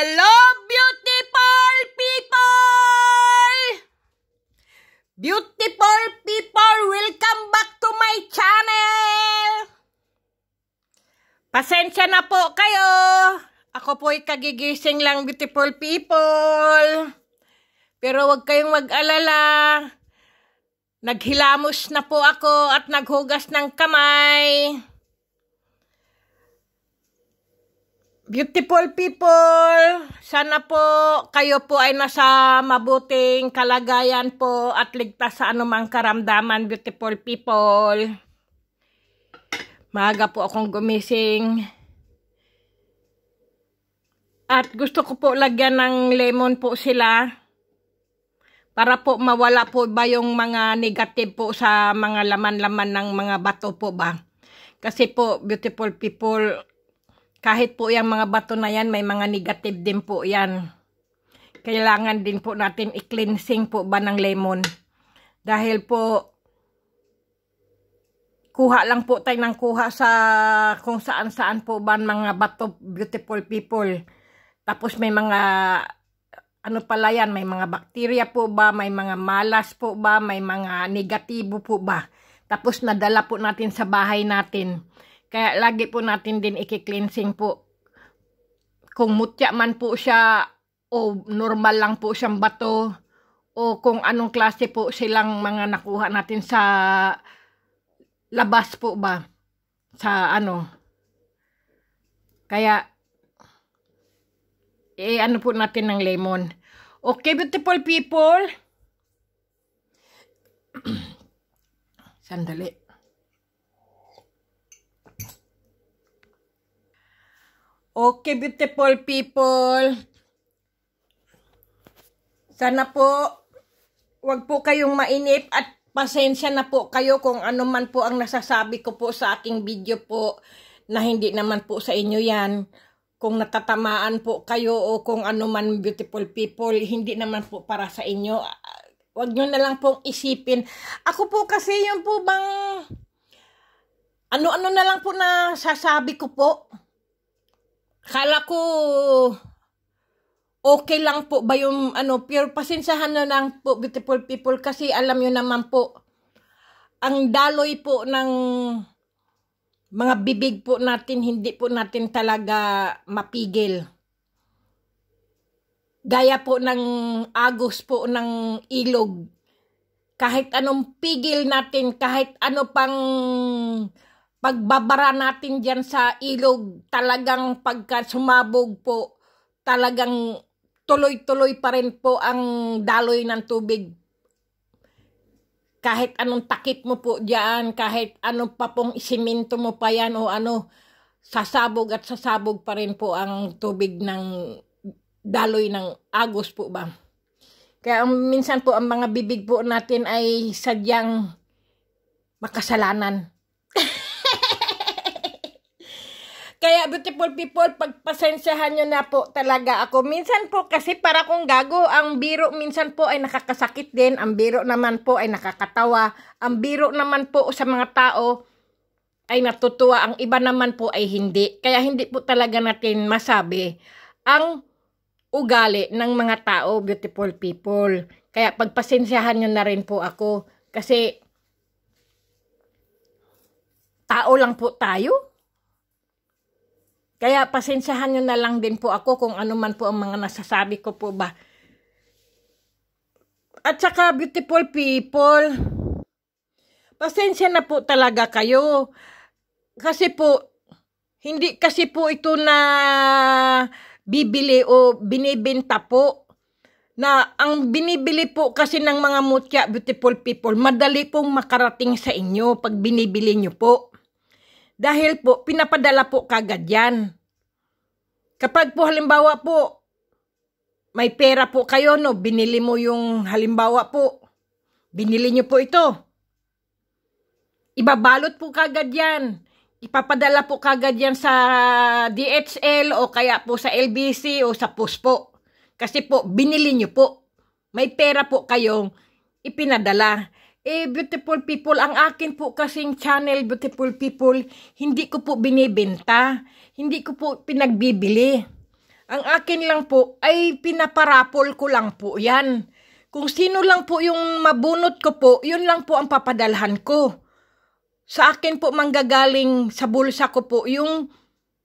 Hello, beautiful people! Beautiful people, welcome back to my channel! Pasensya na po kayo. Ako po ay kagigising lang, beautiful people. Pero wag kayong mag-alala. Naghilamos na po ako at naghugas ng kamay. Beautiful people, sana po kayo po ay nasa mabuting kalagayan po at ligtas sa anumang karamdaman, beautiful people. Maaga po akong gumising. At gusto ko po lagyan ng lemon po sila para po mawala po ba yung mga negative po sa mga laman-laman ng mga bato po ba. Kasi po, beautiful people, kahit po yung mga bato na yan, may mga negative din po yan. Kailangan din po natin i-cleansing po ba ng lemon. Dahil po, kuha lang po tayo ng kuha sa kung saan-saan po ba mga bato beautiful people. Tapos may mga, ano pala yan, may mga bakterya po ba, may mga malas po ba, may mga negatibo po ba. Tapos nadala po natin sa bahay natin. Kaya lagi po natin din i-cleansing po. Kung mutya man po siya o normal lang po siyang bato o kung anong klase po silang mga nakuha natin sa labas po ba sa ano kaya eh ano po natin ng lemon okay beautiful people sandali Okay, beautiful people. Sana po, wag po kayong mainip at pasensya na po kayo kung ano man po ang nasasabi ko po sa aking video po na hindi naman po sa inyo yan. Kung natatamaan po kayo o kung ano man beautiful people, hindi naman po para sa inyo. Huwag nyo na lang pong isipin. Ako po kasi yung po bang ano-ano na lang po na sasabi ko po. Kala ko okay lang po ba yung ano, pero pasensyahan na lang po beautiful people kasi alam nyo naman po, ang daloy po ng mga bibig po natin, hindi po natin talaga mapigil. Gaya po ng agos po ng ilog. Kahit anong pigil natin, kahit ano pang pagbabara natin dyan sa ilog, talagang pagka sumabog po, talagang tuloy-tuloy pa rin po ang daloy ng tubig. Kahit anong takip mo po dyan, kahit anong papong pong isiminto mo pa yan o ano, sasabog at sasabog pa rin po ang tubig ng daloy ng agos po ba. Kaya um, minsan po ang mga bibig po natin ay sadyang makasalanan. Kaya beautiful people, pagpasensyahan nyo na po talaga ako. Minsan po kasi para kong gago, ang biro minsan po ay nakakasakit din. Ang biro naman po ay nakakatawa. Ang biro naman po sa mga tao ay natutuwa. Ang iba naman po ay hindi. Kaya hindi po talaga natin masabi ang ugali ng mga tao, beautiful people. Kaya pagpasensyahan nyo na rin po ako. Kasi tao lang po tayo. Kaya pasensyahan nyo na lang din po ako kung ano man po ang mga nasasabi ko po ba. At saka beautiful people, pasensya na po talaga kayo. Kasi po, hindi kasi po ito na bibili o binibenta po na ang binibili po kasi ng mga mutya beautiful people, madali pong makarating sa inyo pag binibili nyo po. Dahil po, pinapadala po kagad yan. Kapag po halimbawa po, may pera po kayo, no? Binili mo yung halimbawa po. Binili nyo po ito. Ibabalot po kagad yan. Ipapadala po kagad yan sa DHL o kaya po sa LBC o sa PUS po. Kasi po, binili nyo po. May pera po kayong ipinadala. Eh, beautiful people, ang akin po kasing channel, beautiful people, hindi ko po binibenta. Hindi ko po pinagbibili. Ang akin lang po ay pinaparapol ko lang po yan. Kung sino lang po yung mabunot ko po, yun lang po ang papadalhan ko. Sa akin po manggagaling sa bulsa ko po yung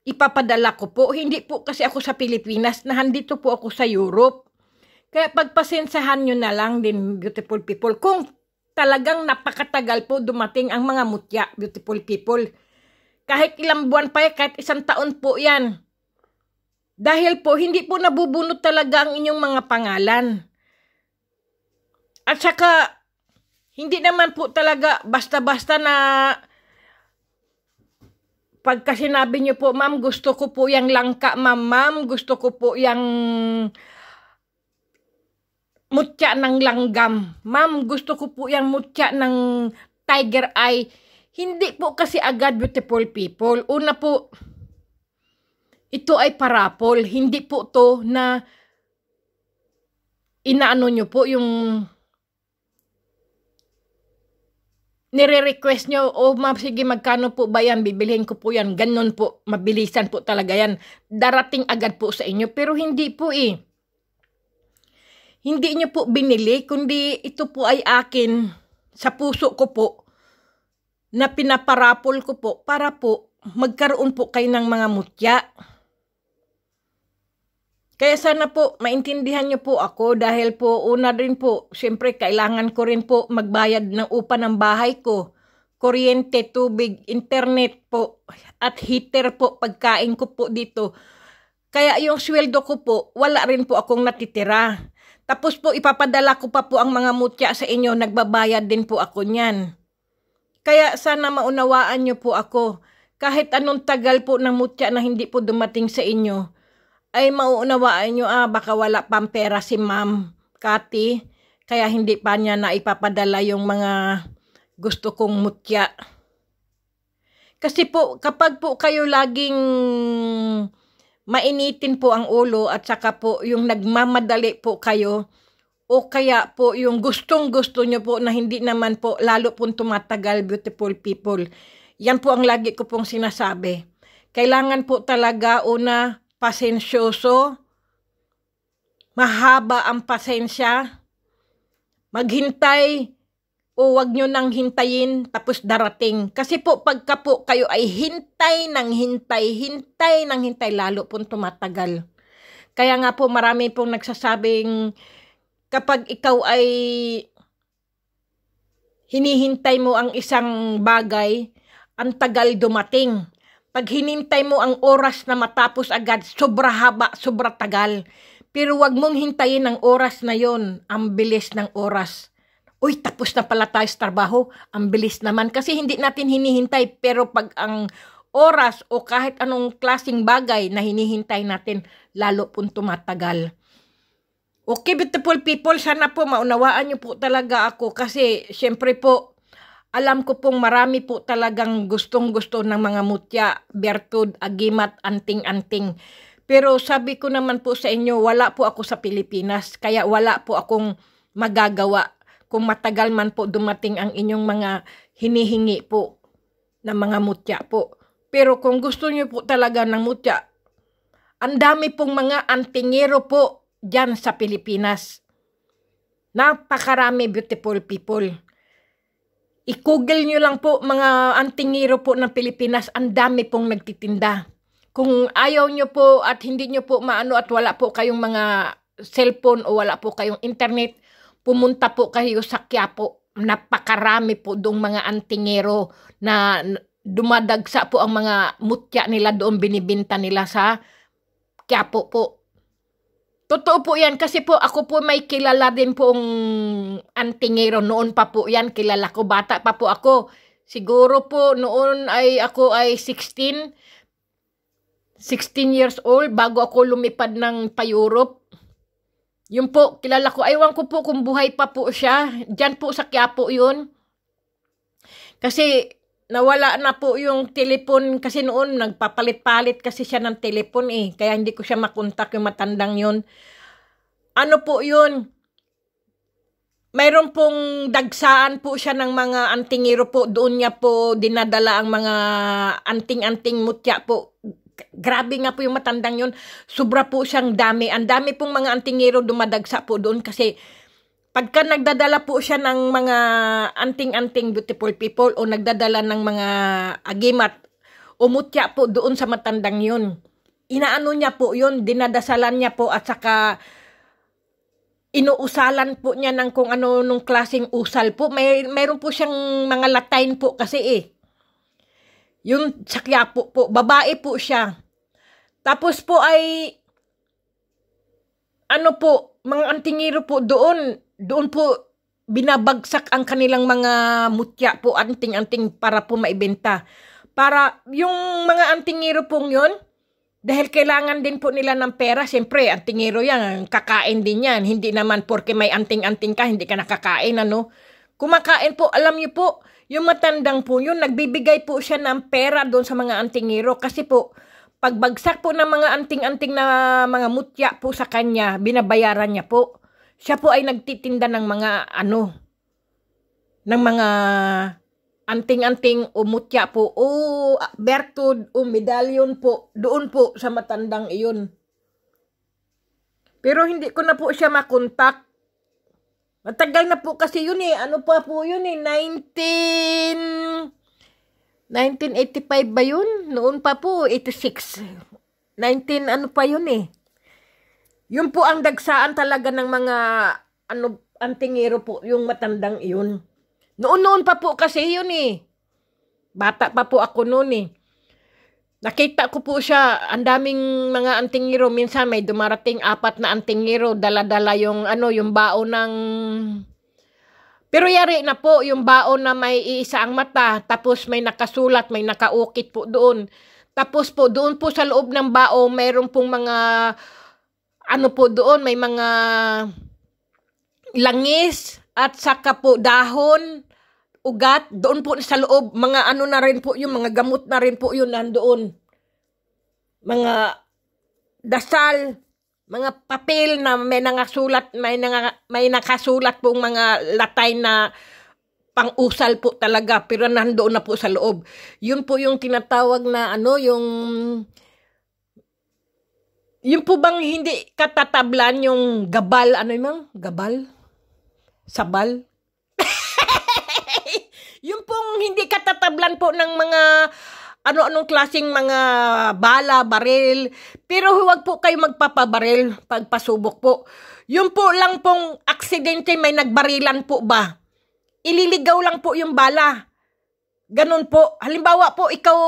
ipapadala ko po. Hindi po kasi ako sa Pilipinas, nahandito po ako sa Europe. Kaya pagpasensahan nyo na lang din, beautiful people. Kung talagang napakatagal po dumating ang mga mutya, beautiful people. Kahit ilang buwan pa, kahit isang taon po yan. Dahil po, hindi po nabubunot talaga ang inyong mga pangalan. At saka, hindi naman po talaga basta-basta na pagka sinabi niyo po, ma'am, gusto ko po yung langka, ma'am, ma'am, gusto ko po yung mutya ng langgam. Ma'am, gusto ko po yung mutya ng tiger eye. Hindi po kasi agad beautiful people. Una po, ito ay parapol. Hindi po to na inaano nyo po yung nire-request nyo, oh ma'am, sige, magkano po ba yan? Bibilihin ko po yan. Ganon po, mabilisan po talaga yan. Darating agad po sa inyo. Pero hindi po eh. Hindi niyo po binili, kundi ito po ay akin sa puso ko po na pinaparapol ko po para po magkaroon po kayo ng mga mutya. Kaya sana po maintindihan niyo po ako dahil po una rin po, siyempre kailangan ko rin po magbayad ng upa ng bahay ko. Kuryente, tubig, internet po at heater po pagkain ko po dito. Kaya yung sweldo ko po, wala rin po akong natitira. Tapos po ipapadala ko pa po ang mga mutya sa inyo, nagbabayad din po ako niyan. Kaya sana maunawaan niyo po ako. Kahit anong tagal po ng mutya na hindi po dumating sa inyo, ay mauunawaan niyo ah, baka wala pang pera si Ma'am Kati, kaya hindi pa niya na ipapadala yung mga gusto kong mutya. Kasi po, kapag po kayo laging mainitin po ang ulo at saka po yung nagmamadali po kayo o kaya po yung gustong gusto nyo po na hindi naman po lalo pong tumatagal beautiful people. Yan po ang lagi ko pong sinasabi. Kailangan po talaga una pasensyoso, mahaba ang pasensya, maghintay o wag nyo nang hintayin tapos darating. Kasi po pagka po kayo ay hintay ng hintay, hintay ng hintay, lalo pong tumatagal. Kaya nga po marami pong nagsasabing kapag ikaw ay hinihintay mo ang isang bagay, ang tagal dumating. Pag hinintay mo ang oras na matapos agad, sobra haba, sobra tagal. Pero wag mong hintayin ang oras na yon, ang bilis ng oras uy, tapos na pala tayo sa trabaho. Ang bilis naman kasi hindi natin hinihintay. Pero pag ang oras o kahit anong klasing bagay na hinihintay natin, lalo pong tumatagal. Okay, beautiful people, sana po maunawaan niyo po talaga ako kasi syempre po, alam ko pong marami po talagang gustong-gusto ng mga mutya, bertud, agimat, anting-anting. Pero sabi ko naman po sa inyo, wala po ako sa Pilipinas, kaya wala po akong magagawa kung matagal man po dumating ang inyong mga hinihingi po ng mga mutya po. Pero kung gusto niyo po talaga ng mutya, ang dami pong mga antingero po dyan sa Pilipinas. Napakarami beautiful people. I-google nyo lang po mga antingero po ng Pilipinas. Ang dami pong nagtitinda. Kung ayaw nyo po at hindi nyo po maano at wala po kayong mga cellphone o wala po kayong internet, pumunta po kayo sa Quiapo. Napakarami po doong mga antingero na dumadagsa po ang mga mutya nila doon binibinta nila sa Quiapo po. Totoo po yan kasi po ako po may kilala din pong antingero noon pa po yan. Kilala ko bata pa po ako. Siguro po noon ay ako ay 16. 16 years old bago ako lumipad ng pa-Europe. Yun po, kilala ko. Aywan ko po kung buhay pa po siya. Diyan po sa Quiapo yun. Kasi nawala na po yung telepon kasi noon nagpapalit-palit kasi siya ng telepon eh. Kaya hindi ko siya makontak yung matandang yun. Ano po yun? Mayroon pong dagsaan po siya ng mga antingero po. Doon niya po dinadala ang mga anting-anting mutya po grabe nga po yung matandang yun. Sobra po siyang dami. Ang dami pong mga antingero dumadagsa po doon kasi pagka nagdadala po siya ng mga anting-anting beautiful people o nagdadala ng mga agimat, umutya po doon sa matandang yun. Inaano niya po yun, dinadasalan niya po at saka inuusalan po niya ng kung ano nung klasing usal po. May, mayroon po siyang mga latain po kasi eh yung sakyapo po, babae po siya. Tapos po ay, ano po, mga antingero po doon, doon po binabagsak ang kanilang mga mutya po, anting-anting para po maibenta. Para yung mga antingero pong yon dahil kailangan din po nila ng pera, siyempre, antingero yan, kakain din yan. Hindi naman porke may anting-anting ka, hindi ka nakakain, ano. Kumakain po, alam niyo po, yung matandang po yun, nagbibigay po siya ng pera doon sa mga anting antingero kasi po, pagbagsak po ng mga anting-anting na mga mutya po sa kanya, binabayaran niya po. Siya po ay nagtitinda ng mga ano, ng mga anting-anting o mutya po o bertud o medallion po doon po sa matandang iyon. Pero hindi ko na po siya makontak Matagal na po kasi yun eh. Ano pa po yun eh? 19... 1985 ba yun? Noon pa po, 86. 19 ano pa yun eh. Yun po ang dagsaan talaga ng mga ano antingero po yung matandang iyon. Noon-noon pa po kasi yun eh. Bata pa po ako noon eh. Nakita ko po siya, ang daming mga antingero. Minsan may dumarating apat na antingero, dala-dala yung, ano, yung bao ng... Pero yari na po, yung bao na may iisa ang mata, tapos may nakasulat, may nakaukit po doon. Tapos po, doon po sa loob ng bao, mayroon pong mga, ano po doon, may mga langis, at saka po dahon, ugat, doon po sa loob, mga ano na rin po yung mga gamot na rin po yun nandoon. Mga dasal, mga papel na may nangasulat, may, nang, may nakasulat pong mga latay na pang-usal po talaga, pero nandoon na po sa loob. Yun po yung tinatawag na ano, yung... Yun po bang hindi katatablan yung gabal, ano yung gabal? Sabal? hindi katatablan po ng mga ano-anong klasing mga bala, baril. Pero huwag po kayo magpapabaril pagpasubok po. Yung po lang pong aksidente may nagbarilan po ba? Ililigaw lang po yung bala. Ganun po. Halimbawa po, ikaw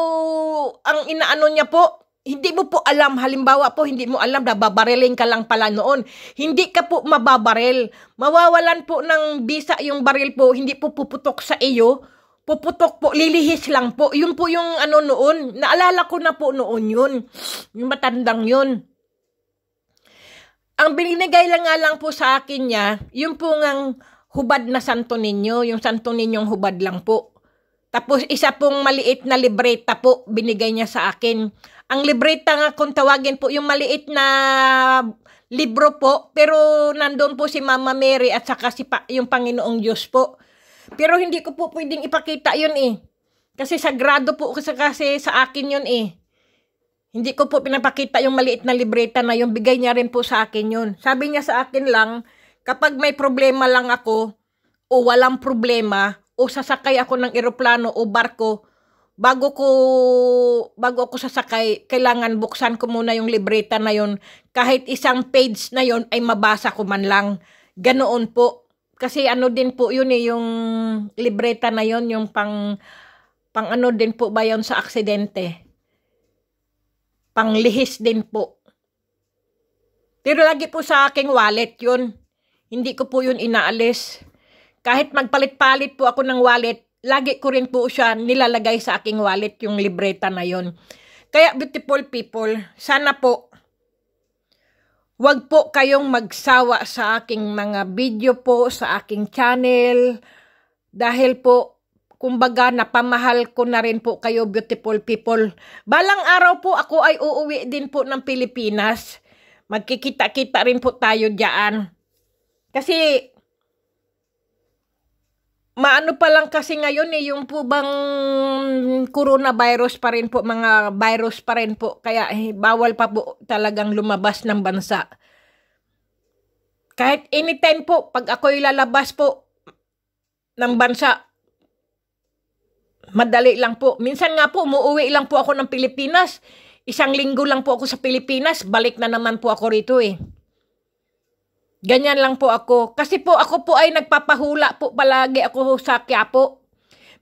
ang inaano niya po, hindi mo po alam, halimbawa po, hindi mo alam, nababariling ka lang pala noon. Hindi ka po mababaril. Mawawalan po ng bisa yung baril po, hindi po puputok sa iyo puputok po, lilihis lang po. Yun po yung ano noon. Naalala ko na po noon yun. Yung matandang yun. Ang binigay lang nga lang po sa akin niya, yung po ngang hubad na santo ninyo, yung santo ninyong hubad lang po. Tapos isa pong maliit na libreta po binigay niya sa akin. Ang libreta nga kung tawagin po, yung maliit na libro po, pero nandoon po si Mama Mary at saka si pa, yung Panginoong Diyos po. Pero hindi ko po pwedeng ipakita yun eh. Kasi sagrado po kasi, kasi sa akin yun eh. Hindi ko po pinapakita yung maliit na libreta na yung bigay niya rin po sa akin yun. Sabi niya sa akin lang, kapag may problema lang ako, o walang problema, o sasakay ako ng eroplano o barko, bago ko bago ako sasakay, kailangan buksan ko muna yung libreta na yon. Kahit isang page na yon ay mabasa ko man lang. Ganoon po kasi ano din po yun eh, yung libreta na yon yung pang, pang ano din po ba yun sa aksidente. Pang lihis din po. Pero lagi po sa aking wallet yun. Hindi ko po yun inaalis. Kahit magpalit-palit po ako ng wallet, lagi ko rin po siya nilalagay sa aking wallet yung libreta na yon. Kaya beautiful people, sana po Huwag po kayong magsawa sa aking mga video po, sa aking channel. Dahil po, kumbaga, napamahal ko na rin po kayo, beautiful people. Balang araw po, ako ay uuwi din po ng Pilipinas. Magkikita-kita rin po tayo dyan. Kasi, maano pa lang kasi ngayon eh, yung po bang coronavirus pa rin po, mga virus pa rin po. Kaya eh, bawal pa po talagang lumabas ng bansa. Kahit anytime po, pag ako'y lalabas po ng bansa, madali lang po. Minsan nga po, umuwi lang po ako ng Pilipinas. Isang linggo lang po ako sa Pilipinas, balik na naman po ako rito eh. Ganyan lang po ako. Kasi po ako po ay nagpapahula po palagi ako sa Quiapo.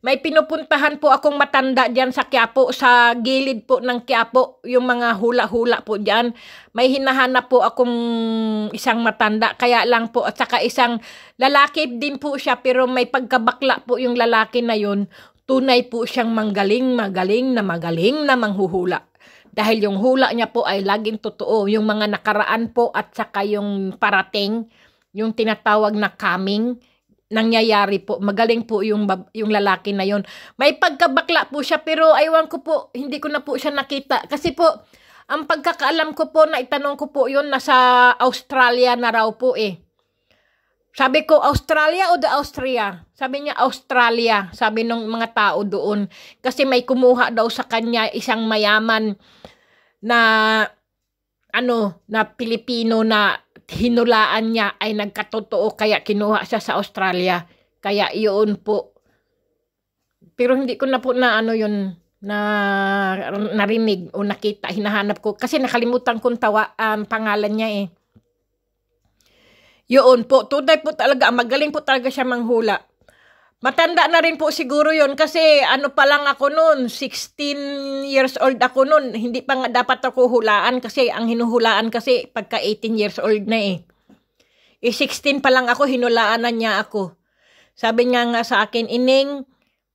May pinupuntahan po akong matanda diyan sa Quiapo, sa gilid po ng Quiapo, yung mga hula-hula po diyan. May hinahanap po akong isang matanda, kaya lang po, at saka isang lalaki din po siya, pero may pagkabakla po yung lalaki na yun. Tunay po siyang manggaling, magaling na magaling na manghuhula. Dahil yung hula niya po ay laging totoo. Yung mga nakaraan po at saka yung parating, yung tinatawag na coming, nangyayari po. Magaling po yung, yung lalaki na yon. May pagkabakla po siya pero aywan ko po, hindi ko na po siya nakita. Kasi po, ang pagkakaalam ko po na itanong ko po yon nasa Australia na raw po eh. Sabi ko, Australia o the Austria? Sabi niya, Australia. Sabi ng mga tao doon. Kasi may kumuha daw sa kanya isang mayaman na ano, na Pilipino na hinulaan niya ay nagkatotoo kaya kinuha siya sa Australia. Kaya iyon po. Pero hindi ko na po na ano yun na narinig o nakita, hinahanap ko. Kasi nakalimutan kong tawa, um, pangalan niya eh. Yun po, tunay po talaga, magaling po talaga siya manghula. Matanda na rin po siguro yon kasi ano pa lang ako noon, 16 years old ako noon. Hindi pa nga dapat ako hulaan kasi ang hinuhulaan kasi pagka 18 years old na eh. E eh, 16 pa lang ako, hinulaan na niya ako. Sabi niya nga sa akin, Ining,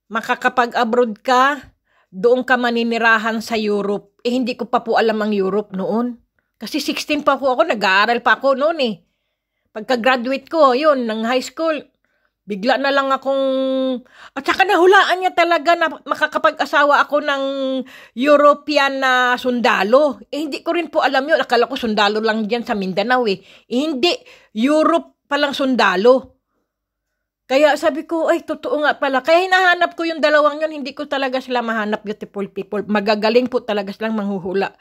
makakapag-abroad ka, doon ka maninirahan sa Europe. Eh hindi ko pa po alam ang Europe noon. Kasi 16 pa po ako, nag-aaral pa ako noon eh. Pagka-graduate ko, yun, ng high school, bigla na lang akong... At saka nahulaan niya talaga na makakapag-asawa ako ng European na sundalo. Eh, hindi ko rin po alam yun. Akala ko sundalo lang dyan sa Mindanao eh. eh hindi, Europe palang sundalo. Kaya sabi ko, ay, totoo nga pala. Kaya hinahanap ko yung dalawang yun. Hindi ko talaga sila mahanap beautiful people. Magagaling po talaga silang manghuhula.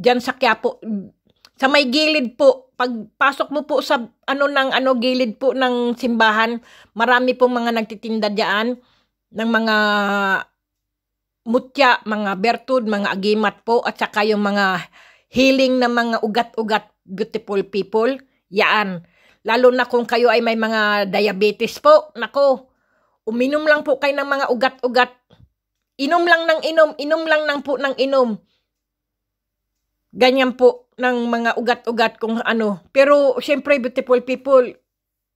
Diyan sa Quiapo, sa may gilid po, pagpasok mo po sa ano ng ano gilid po ng simbahan, marami pong mga nagtitinda diyan ng mga mutya, mga bertud, mga agimat po at saka yung mga healing ng mga ugat-ugat beautiful people. yaan. Lalo na kung kayo ay may mga diabetes po. Nako, uminom lang po kayo ng mga ugat-ugat. Inom lang ng inom, inom lang ng po ng inom ganyan po ng mga ugat-ugat kung ano. Pero siyempre beautiful people,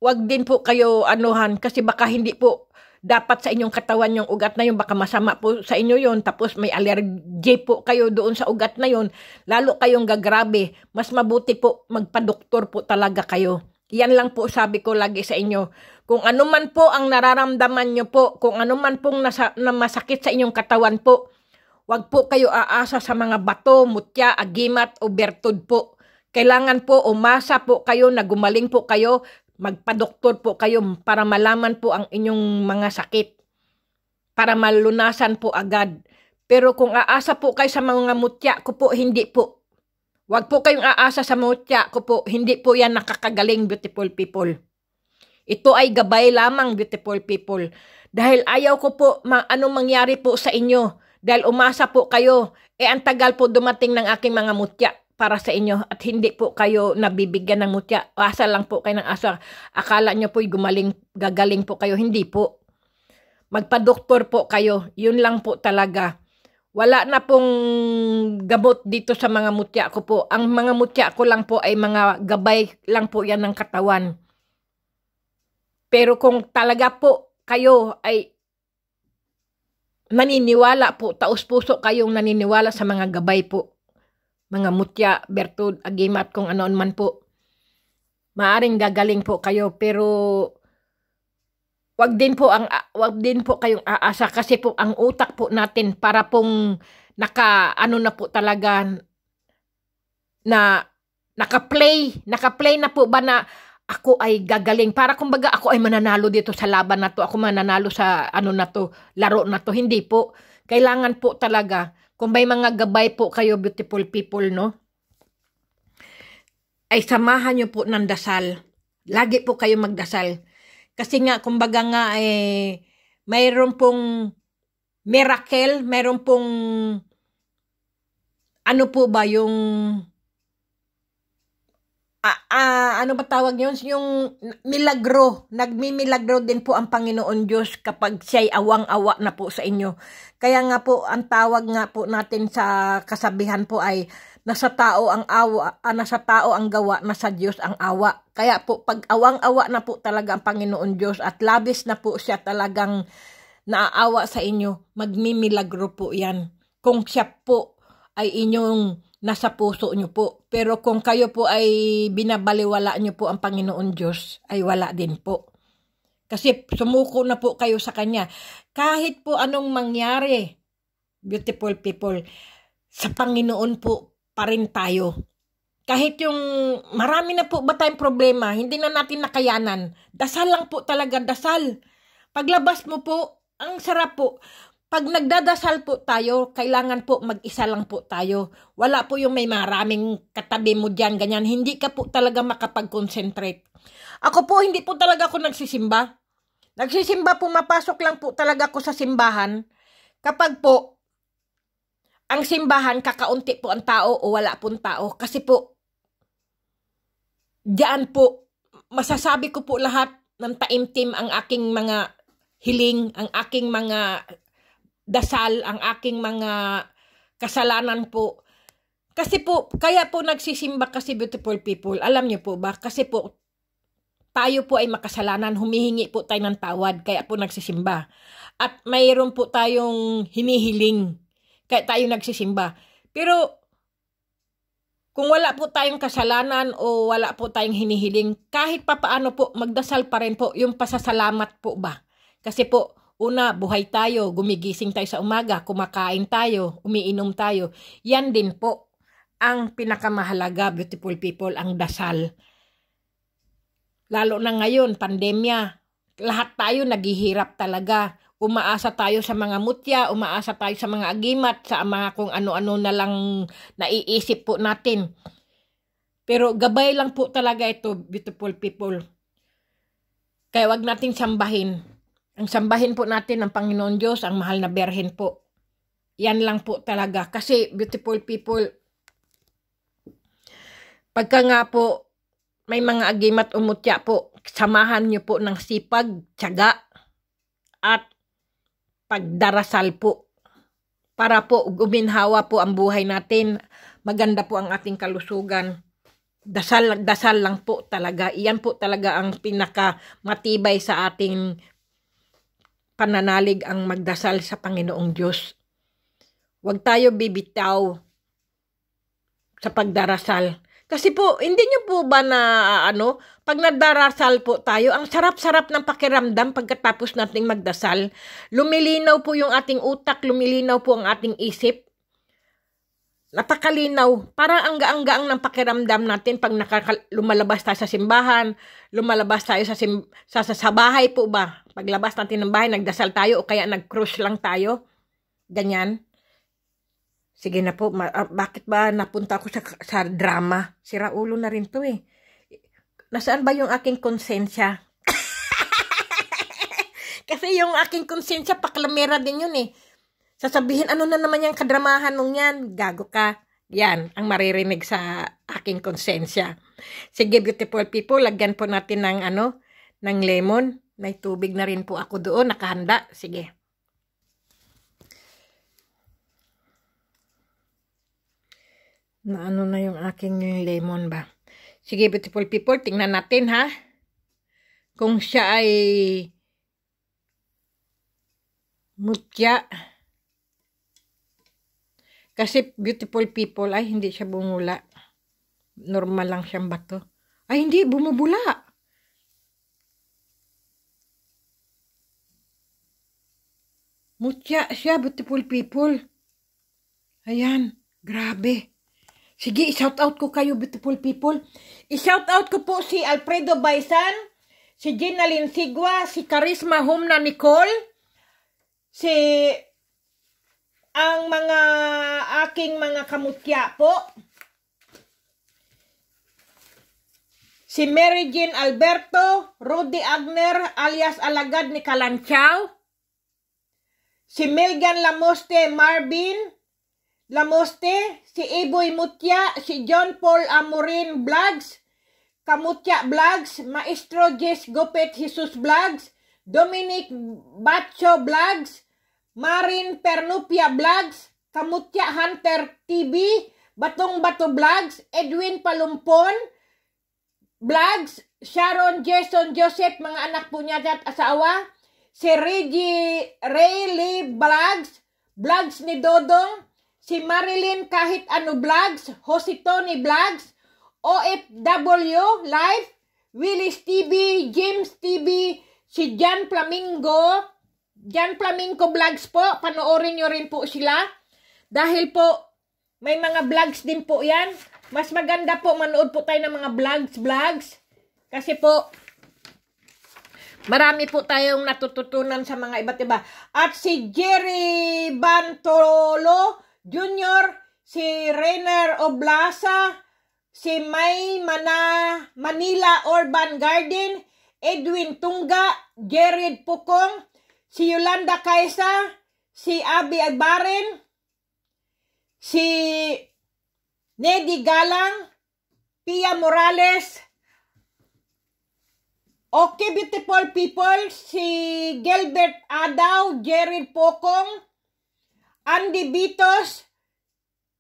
wag din po kayo anuhan kasi baka hindi po dapat sa inyong katawan yung ugat na yun. Baka masama po sa inyo yon Tapos may allergy po kayo doon sa ugat na yon Lalo kayong gagrabe. Mas mabuti po magpadoktor po talaga kayo. Yan lang po sabi ko lagi sa inyo. Kung anuman po ang nararamdaman nyo po, kung anuman pong nasa, na masakit sa inyong katawan po, Huwag po kayo aasa sa mga bato, mutya, agimat o bertod po. Kailangan po umasa po kayo na gumaling po kayo, magpadoktor po kayo para malaman po ang inyong mga sakit. Para malunasan po agad. Pero kung aasa po kayo sa mga mutya ko po, hindi po. Huwag po kayong aasa sa mutya ko po, hindi po yan nakakagaling beautiful people. Ito ay gabay lamang beautiful people. Dahil ayaw ko po ma- anong mangyari po sa inyo dahil umasa po kayo, eh ang tagal po dumating ng aking mga mutya para sa inyo at hindi po kayo nabibigyan ng mutya. Asa lang po kayo ng asa. Akala nyo po gumaling, gagaling po kayo. Hindi po. Magpa-doktor po kayo. Yun lang po talaga. Wala na pong gamot dito sa mga mutya ko po. Ang mga mutya ko lang po ay mga gabay lang po yan ng katawan. Pero kung talaga po kayo ay naniniwala po, taus-puso kayong naniniwala sa mga gabay po. Mga mutya, bertud, agimat, kung anoon man po. Maaring gagaling po kayo pero wag din po ang wag din po kayong aasa kasi po ang utak po natin para pong naka ano na po talaga na naka-play, naka-play na po ba na ako ay gagaling. Para kumbaga ako ay mananalo dito sa laban na to. Ako mananalo sa ano na to, laro na to. Hindi po. Kailangan po talaga. Kung may mga gabay po kayo, beautiful people, no? Ay samahan nyo po ng dasal. Lagi po kayo magdasal. Kasi nga, kumbaga nga, eh, mayroon pong miracle, mayroon pong ano po ba yung uh, uh, ano ba tawag yun? Yung milagro. Nagmimilagro din po ang Panginoon Diyos kapag siya'y awang-awa na po sa inyo. Kaya nga po, ang tawag nga po natin sa kasabihan po ay nasa tao ang awa, ah, nasa tao ang gawa, nasa Diyos ang awa. Kaya po, pag awang-awa na po talaga ang Panginoon Diyos at labis na po siya talagang naaawa sa inyo, magmimilagro po yan. Kung siya po ay inyong nasa puso nyo po. Pero kung kayo po ay binabaliwala nyo po ang Panginoon Diyos, ay wala din po. Kasi sumuko na po kayo sa Kanya. Kahit po anong mangyari, beautiful people, sa Panginoon po pa rin tayo. Kahit yung marami na po ba tayong problema, hindi na natin nakayanan. Dasal lang po talaga, dasal. Paglabas mo po, ang sarap po. Pag nagdadasal po tayo, kailangan po mag-isa lang po tayo. Wala po yung may maraming katabi mo dyan, ganyan. Hindi ka po talaga makapag-concentrate. Ako po, hindi po talaga ako nagsisimba. Nagsisimba, po, mapasok lang po talaga ako sa simbahan. Kapag po, ang simbahan, kakaunti po ang tao o wala pong tao. Kasi po, diyan po, masasabi ko po lahat ng taimtim ang aking mga hiling, ang aking mga dasal ang aking mga kasalanan po. Kasi po, kaya po nagsisimba kasi beautiful people. Alam niyo po ba? Kasi po, tayo po ay makasalanan. Humihingi po tayo ng tawad. Kaya po nagsisimba. At mayroon po tayong hinihiling. Kaya tayo nagsisimba. Pero, kung wala po tayong kasalanan o wala po tayong hinihiling, kahit pa paano po, magdasal pa rin po yung pasasalamat po ba? Kasi po, Una, buhay tayo, gumigising tayo sa umaga, kumakain tayo, umiinom tayo. Yan din po ang pinakamahalaga, beautiful people, ang dasal. Lalo na ngayon, pandemya, lahat tayo naghihirap talaga. Umaasa tayo sa mga mutya, umaasa tayo sa mga agimat, sa mga kung ano-ano na lang naiisip po natin. Pero gabay lang po talaga ito, beautiful people. Kaya wag nating sambahin ang sambahin po natin ang Panginoon Diyos, ang mahal na berhen po. Yan lang po talaga. Kasi beautiful people, pagka nga po may mga agimat umutya po, samahan nyo po ng sipag, tiyaga, at pagdarasal po. Para po guminhawa po ang buhay natin. Maganda po ang ating kalusugan. Dasal, dasal lang po talaga. Iyan po talaga ang pinaka matibay sa ating pananalig ang magdasal sa Panginoong Diyos. Huwag tayo bibitaw sa pagdarasal. Kasi po, hindi nyo po ba na ano, pag nadarasal po tayo, ang sarap-sarap ng pakiramdam pagkatapos nating magdasal. Lumilinaw po yung ating utak, lumilinaw po ang ating isip napakalinaw. Parang angga-angga ang ng pakiramdam natin pag nakaka- lumalabas tayo sa simbahan, lumalabas tayo sa, sim- sa, sa, sa bahay po ba? Paglabas natin ng bahay, nagdasal tayo o kaya nag-cruise lang tayo. Ganyan. Sige na po, ma- ah, bakit ba napunta ako sa, sa drama? Si Raulo na rin to eh. Nasaan ba yung aking konsensya? Kasi yung aking konsensya, paklamera din yun eh. Sasabihin, ano na naman yung kadramahan nung yan? Gago ka. Yan, ang maririnig sa aking konsensya. Sige, beautiful people, lagyan po natin ng ano, ng lemon. May tubig na rin po ako doon, nakahanda. Sige. Na ano na yung aking lemon ba? Sige, beautiful people, tingnan natin ha. Kung siya ay mutya. Kasi beautiful people, ay hindi siya bumula. Normal lang siyang bato. Ay hindi, bumubula. Mutya siya, beautiful people. Ayan, grabe. Sige, shout out ko kayo, beautiful people. I-shout out ko po si Alfredo Baisan, si Gina Linsigwa, si Karisma Humna Nicole, si ang mga aking mga kamutya po. Si Mary Jean Alberto, Rudy Agner alias Alagad ni Kalanchaw. Si Milgan Lamoste Marvin Lamoste, si Iboy Mutya, si John Paul Amorin Vlogs, Kamutya Vlogs, Maestro Jess Gopet Jesus Vlogs, Dominic Bacho Vlogs, Marin Pernupia Vlogs, Kamutya Hunter TV, Batong Bato Vlogs, Edwin Palumpon Vlogs, Sharon Jason Joseph, mga anak po niya at asawa, si Reggie Rayleigh Vlogs, Vlogs ni Dodong, si Marilyn kahit ano Vlogs, Jose Tony Vlogs, OFW Life, Willis TV, James TV, si Jan Flamingo, Jan Flamingo Vlogs po, panoorin nyo rin po sila. Dahil po, may mga vlogs din po yan. Mas maganda po, manood po tayo ng mga vlogs, vlogs. Kasi po, marami po tayong natututunan sa mga iba't iba. At si Jerry Bantolo Jr., si Rainer Oblasa, si May Mana, Manila Urban Garden, Edwin Tungga, Jared Pukong, si Yolanda Kaisa, si Abby Agbarin, si Neddy Galang, Pia Morales, Okay Beautiful People, si Gilbert Adaw, Jerry Pokong, Andy Bitos,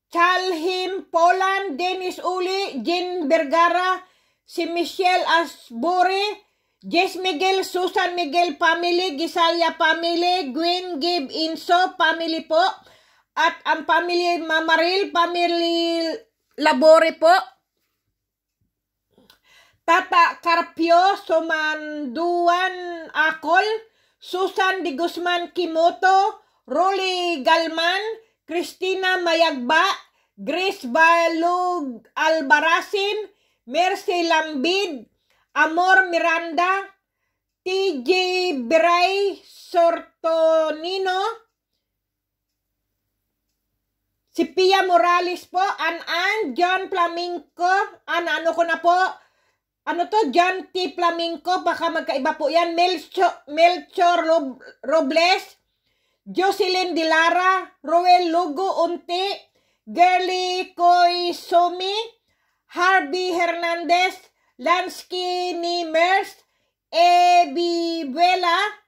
Chalhim Polan, Dennis Uli, Jean Vergara, si Michelle Asbury, Jess Miguel, Susan Miguel Family, Gisalia Family, Gwen Gib Inso Family po, at ang family Mamaril, family Labore po. Tata Carpio, Sumanduan Akol, Susan Di Guzman Kimoto, Rolly Galman, Christina Mayagba, Grace Balog Albarasin, Mercy Lambid, Amor Miranda, TJ Bray Sortonino, Si Pia Morales po, and and John Flamingo, an ano ko na po, ano to, John T. Flamingo, baka magkaiba po yan, Melchor, Melchor Rob, Robles, Jocelyn Dilara, Roel Lugo Unti, Gerly Sumi, Harvey Hernandez, Lansky Nimers, Ebibuela,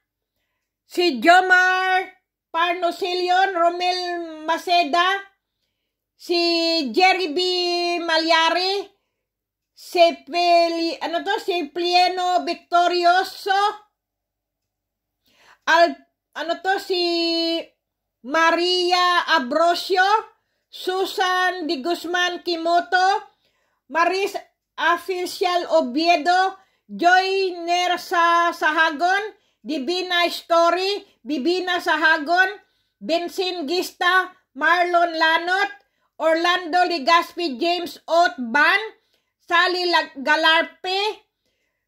si Jomar Parnosilion, Romel Maceda, si Jerry B. Malyari, si Peli, ano to, si Plieno Victorioso, Al, ano to, si Maria Abrosio, Susan Di Guzman Kimoto, Maris Official Oviedo, Joy Nersa Sahagon, Dibina Story, Bibina Sahagon, Bensin Gista, Marlon Lanot, Orlando Legaspi James Otban, Ban, Sally Galarpe,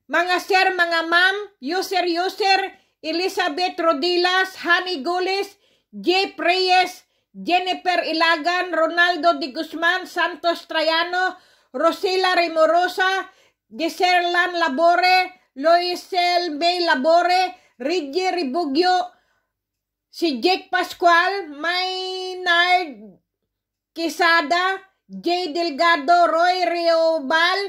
mga sir, mga ma'am, user-user, Elizabeth Rodilas, Honey Gulis, J. Reyes, Jennifer Ilagan, Ronaldo de Guzman, Santos Trayano, Rosila Remorosa, Giserlan Labore, Loisel May Labore, Reggie Ribugyo, si Jake Pascual, Maynard Quisada, Jay Delgado, Roy Riobal,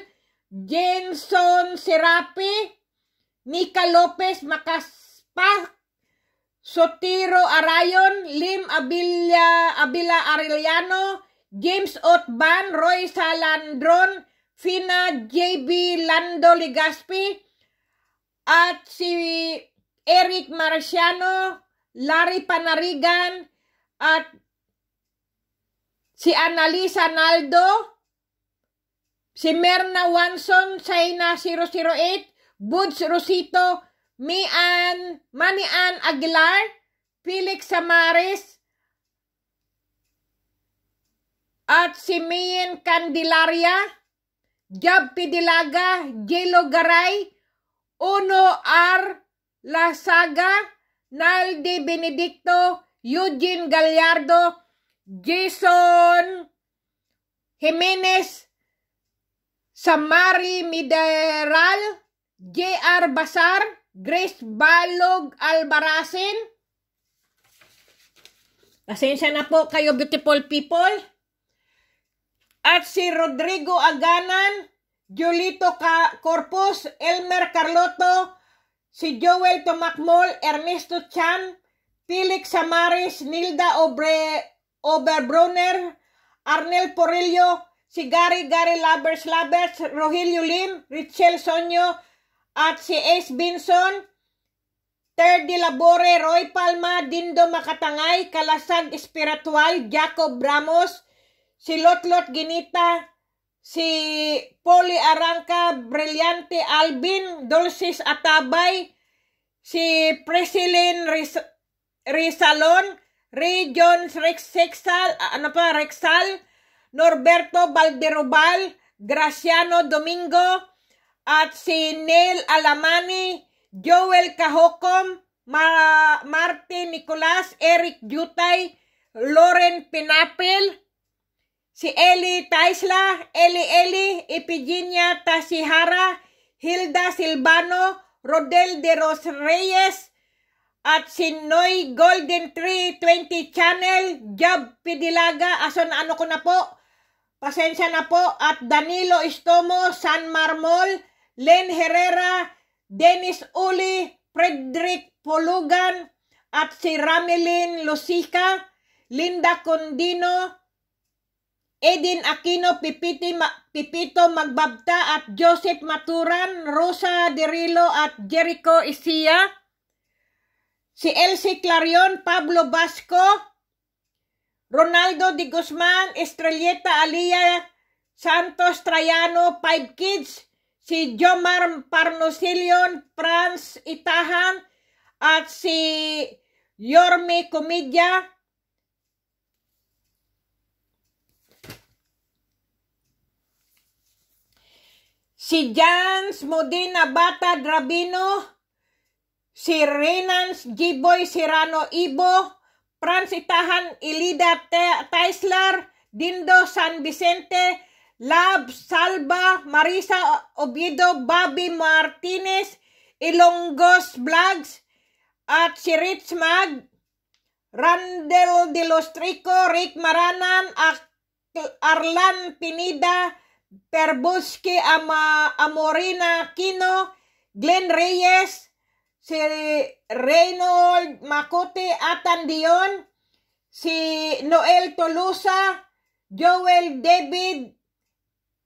Jenson Serape, Nika Lopez Macaspac, Sotiro Arayon, Lim Abila, Abila Arellano, James Otban, Roy Salandron, Fina JB Lando Ligaspi, at si Eric Marciano, Larry Panarigan, at si Annalisa Naldo, si Merna Wanson, China 008, Buds Rosito, Mian, Manian Aguilar, Felix Samaris, at si Mian Candelaria, Jab Pidilaga, Jelo Garay, Uno R. Lasaga, Naldi Benedicto, Eugene Gallardo, Jason Jimenez Samari Mideral, J.R. Basar, Grace Balog Albarasin Pasensya na po kayo beautiful people. At si Rodrigo Aganan, Julito Ka Corpus, Elmer Carlotto, si Joel Tomakmol, Ernesto Chan, Felix Samaris, Nilda Obre Oberbrunner, Arnel Porillo, si Gary Gary Labers Lovers, Rogelio Lim, Richel Sonyo, at si Ace Binson, Ter Labore, Roy Palma, Dindo Makatangay, Kalasag Espiritual, Jacob Ramos, si Lotlot Ginita, si Polly Aranca, Brillante Alvin, Dulces Atabay, si Presilin Rizalon, Ray Jones Rex Sextal, ah, ano pa, Rexal, Norberto Balderobal, Graciano Domingo, at si Neil Alamani, Joel Cahokom, Ma Martin Nicolas, Eric Jutay, Loren Pinapil, si Eli Taisla, Eli Eli, Epigenia Tasihara, Hilda Silvano, Rodel de Ros Reyes, at si Sinoy Golden Tree 20 Channel, Job Pidilaga, aso na ano ko na po, pasensya na po, at Danilo Estomo, San Marmol, Len Herrera, Dennis Uli, Frederick Pulugan, at si Ramelin Lusica, Linda Condino, Edin Aquino, Pipiti, Pipito Magbabta, at Joseph Maturan, Rosa Derilo, at Jericho Isia, si Elsie Clarion, Pablo Basco, Ronaldo de Guzman, Estrelleta Alia, Santos Trayano, Five Kids, si Jomar Parnosilion, Franz Itahan, at si Yormi Comedia. Si Jans Modina Bata Drabino, si Renans Giboy Sirano Ibo, Francitahan Ilida Taisler, Dindo San Vicente, Lab Salba, Marisa Obiedo, Bobby Martinez, Ilonggos Vlogs, at si Rich Mag, Randel De Los Trico, Rick Maranan, at Arlan Pinida, Perbuski Ama, Amorina Kino, Glenn Reyes, si Reynold Makuti Atandion, si Noel Tolosa, Joel David,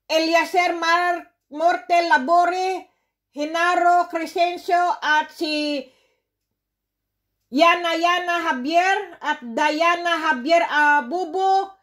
Eliaser Mar Mortel Labore, Hinaro Crescencio at si Yana Yana Javier at Diana Javier Abubo